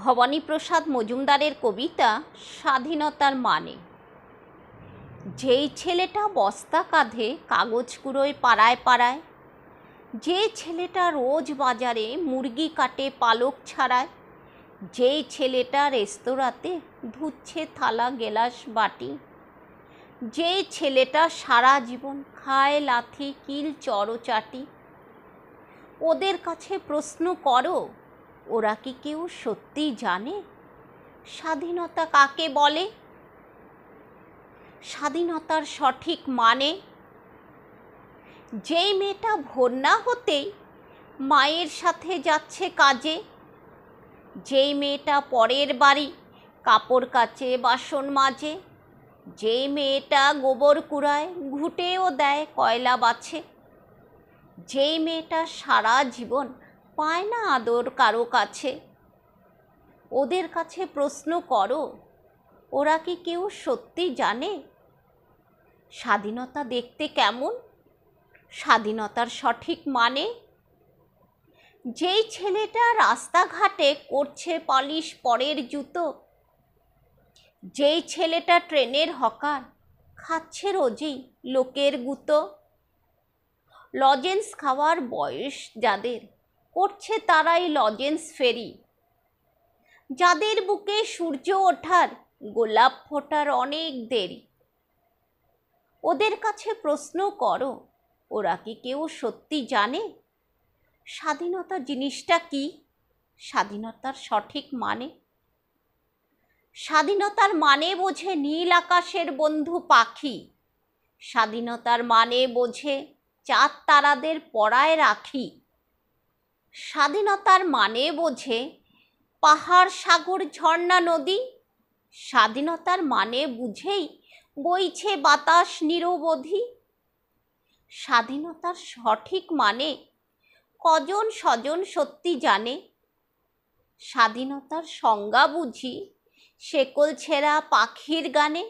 ভবানীপ্রসাদ মজুমদারের কবিতা স্বাধীনতার মানে যেই ছেলেটা বস্তা কাঁধে কাগজ কুড়োয় পাড়ায় পাড়ায় যে ছেলেটা রোজ বাজারে মুরগি কাটে পালক ছাড়ায় যেই ছেলেটা রেস্তোরাঁতে ধুচ্ছে থালা গেলাস বাটি যেই ছেলেটা সারা জীবন খায় লাথি কিল চড়ো চাটি ওদের কাছে প্রশ্ন করো ওরা কি কেউ সত্যিই জানে স্বাধীনতা কাকে বলে স্বাধীনতার সঠিক মানে যেই মেয়েটা ভোর না হতেই মায়ের সাথে যাচ্ছে কাজে যেই মেয়েটা পরের বাড়ি কাপড় কাচে বাসন মাজে যেই মেয়েটা গোবর কুড়ায় ঘুটেও দেয় কয়লা বাছে যেই মেয়েটা সারা জীবন পায় না আদর কারো কাছে ওদের কাছে প্রশ্ন করো ওরা কি কেউ সত্যি জানে স্বাধীনতা দেখতে কেমন স্বাধীনতার সঠিক মানে যেই ছেলেটা রাস্তাঘাটে করছে পালিশ পরের জুতো যেই ছেলেটা ট্রেনের হকার খাচ্ছে রোজই লোকের গুতো লজেন্স খাওয়ার বয়স যাদের করছে তারাই লজেন্স ফেরি যাদের বুকে সূর্য ওঠার গোলাপ ফোটার অনেক দেরি ওদের কাছে প্রশ্ন করো ওরা কি কেউ সত্যি জানে স্বাধীনতা জিনিসটা কি স্বাধীনতার সঠিক মানে স্বাধীনতার মানে বোঝে নীল আকাশের বন্ধু পাখি স্বাধীনতার মানে বোঝে চাঁদ তারাদের পড়ায় রাখি স্বাধীনতার মানে বোঝে পাহাড় সাগর ঝর্ণা নদী স্বাধীনতার মানে বুঝেই বইছে বাতাস নিরবধি স্বাধীনতার সঠিক মানে কজন স্বজন সত্যি জানে স্বাধীনতার সংজ্ঞা বুঝি শেকল ছেঁড়া পাখির গানে